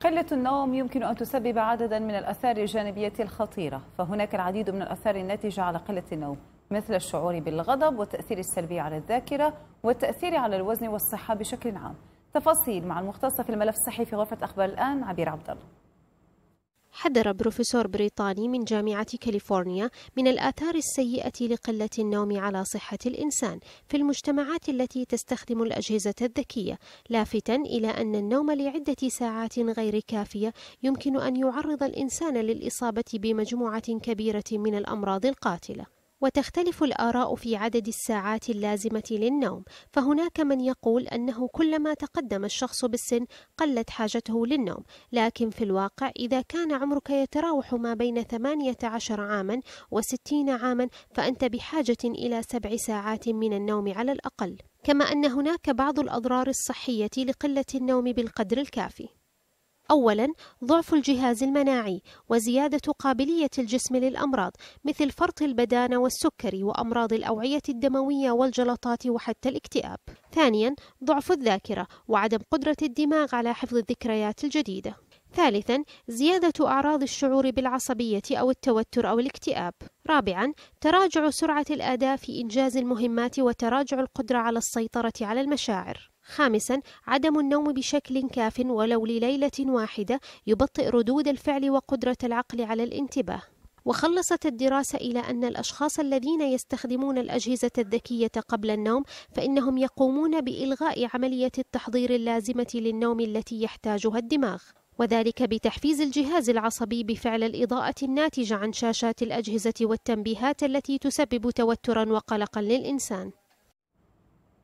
قلة النوم يمكن أن تسبب عددا من الآثار الجانبية الخطيرة فهناك العديد من الآثار الناتجة على قلة النوم مثل الشعور بالغضب والتأثير السلبي على الذاكرة والتأثير على الوزن والصحة بشكل عام تفاصيل مع المختصة في الملف الصحي في غرفة أخبار الآن عبير عبدالله حذر بروفيسور بريطاني من جامعة كاليفورنيا من الآثار السيئة لقلة النوم على صحة الإنسان في المجتمعات التي تستخدم الأجهزة الذكية، لافتا إلى أن النوم لعدة ساعات غير كافية يمكن أن يعرض الإنسان للإصابة بمجموعة كبيرة من الأمراض القاتلة. وتختلف الآراء في عدد الساعات اللازمة للنوم، فهناك من يقول أنه كلما تقدم الشخص بالسن قلت حاجته للنوم، لكن في الواقع إذا كان عمرك يتراوح ما بين 18 عامًا و60 عامًا فأنت بحاجة إلى سبع ساعات من النوم على الأقل، كما أن هناك بعض الأضرار الصحية لقلة النوم بالقدر الكافي. أولا ضعف الجهاز المناعي وزيادة قابلية الجسم للأمراض مثل فرط البدانة والسكري وأمراض الأوعية الدموية والجلطات وحتى الاكتئاب. ثانيا ضعف الذاكرة وعدم قدرة الدماغ على حفظ الذكريات الجديدة. ثالثا زيادة أعراض الشعور بالعصبية أو التوتر أو الاكتئاب. رابعا تراجع سرعة الأداء في إنجاز المهمات وتراجع القدرة على السيطرة على المشاعر. خامسا عدم النوم بشكل كاف ولو لليلة واحدة يبطئ ردود الفعل وقدرة العقل على الانتباه وخلصت الدراسة إلى أن الأشخاص الذين يستخدمون الأجهزة الذكية قبل النوم فإنهم يقومون بإلغاء عملية التحضير اللازمة للنوم التي يحتاجها الدماغ وذلك بتحفيز الجهاز العصبي بفعل الإضاءة الناتجة عن شاشات الأجهزة والتنبيهات التي تسبب توترا وقلقا للإنسان